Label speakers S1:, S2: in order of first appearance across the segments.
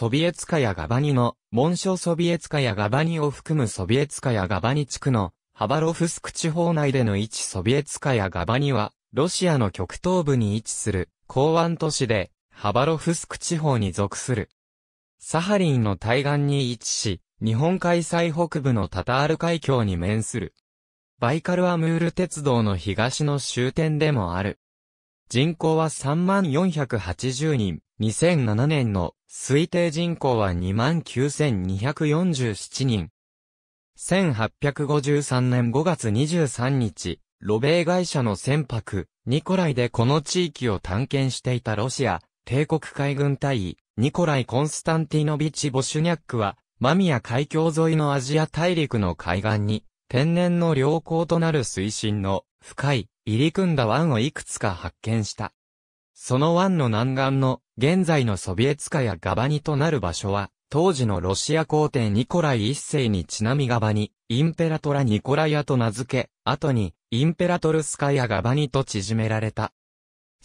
S1: ソビエツカヤガバニの、紋章ソビエツカヤガバニを含むソビエツカヤガバニ地区の、ハバロフスク地方内での位置ソビエツカヤガバニは、ロシアの極東部に位置する、港湾都市で、ハバロフスク地方に属する。サハリンの対岸に位置し、日本海最北部のタタール海峡に面する。バイカルアムール鉄道の東の終点でもある。人口は3480人、2007年の推定人口は29,247人。1853年5月23日、ロベー会社の船舶、ニコライでこの地域を探検していたロシア、帝国海軍隊尉、ニコライ・コンスタンティノビッチ・ボシュニャックは、マミヤ海峡沿いのアジア大陸の海岸に、天然の良好となる水深の深い入り組んだ湾をいくつか発見した。その湾の南岸の、現在のソビエツカやガバニとなる場所は、当時のロシア皇帝ニコライ一世にちなみガバニ、インペラトラニコライアと名付け、後に、インペラトルスカア・ガバニと縮められた。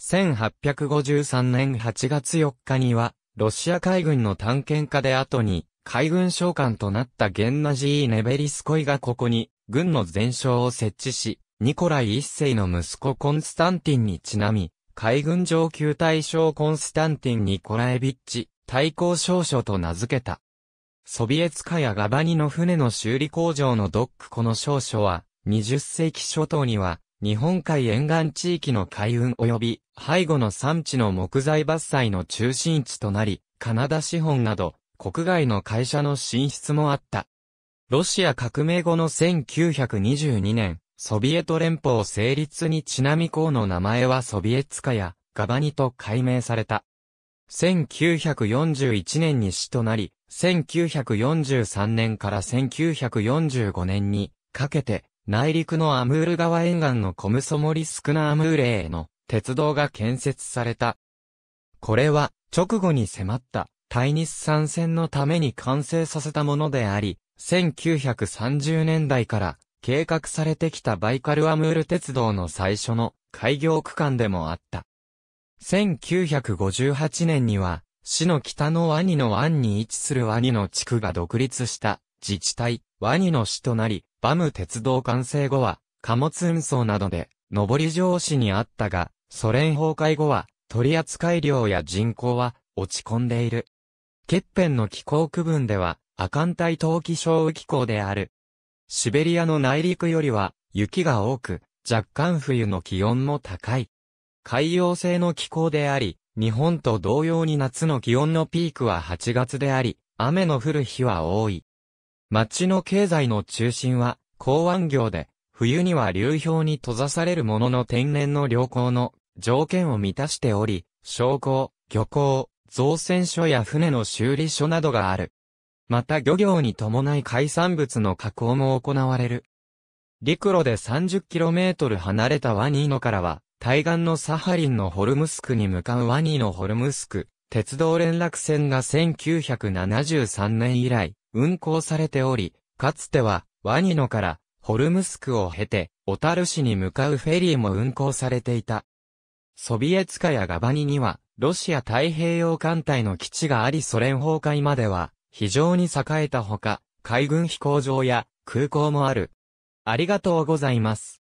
S1: 1853年8月4日には、ロシア海軍の探検家で後に、海軍将官となったゲンナジー・ネベリスコイがここに、軍の前哨を設置し、ニコライ一世の息子コンスタンティンにちなみ、海軍上級大将コンスタンティン・ニコラエビッチ、対抗少書と名付けた。ソビエツカやガバニの船の修理工場のドックこの少書は、20世紀初頭には、日本海沿岸地域の海運及び背後の産地の木材伐採の中心地となり、カナダ資本など国外の会社の進出もあった。ロシア革命後の1922年、ソビエト連邦成立にちなみ校の名前はソビエツカやガバニと改名された。1941年に市となり、1943年から1945年にかけて内陸のアムール川沿岸のコムソモリスクナアムーレへの鉄道が建設された。これは直後に迫った対日参戦のために完成させたものであり、1930年代から計画されてきたバイカルアムール鉄道の最初の開業区間でもあった。1958年には、市の北のワニの湾に位置するワニの地区が独立した自治体、ワニの市となり、バム鉄道完成後は、貨物運送などで、上り上市にあったが、ソ連崩壊後は、取扱量や人口は落ち込んでいる。欠片の気候区分では、亜寒帯冬季小雨気候であるシベリアの内陸よりは雪が多く、若干冬の気温も高い。海洋性の気候であり、日本と同様に夏の気温のピークは8月であり、雨の降る日は多い。町の経済の中心は、港湾業で、冬には流氷に閉ざされるものの天然の良好の条件を満たしており、商工、漁港、造船所や船の修理所などがある。また漁業に伴い海産物の加工も行われる。陸路で 30km 離れたワニーノからは、対岸のサハリンのホルムスクに向かうワニーノホルムスク、鉄道連絡船が1973年以来、運行されており、かつては、ワニーノから、ホルムスクを経て、小樽市に向かうフェリーも運行されていた。ソビエツカやガバニには、ロシア太平洋艦隊の基地がありソ連崩壊までは、非常に栄えたほか、海軍飛行場や空港もある。ありがとうございます。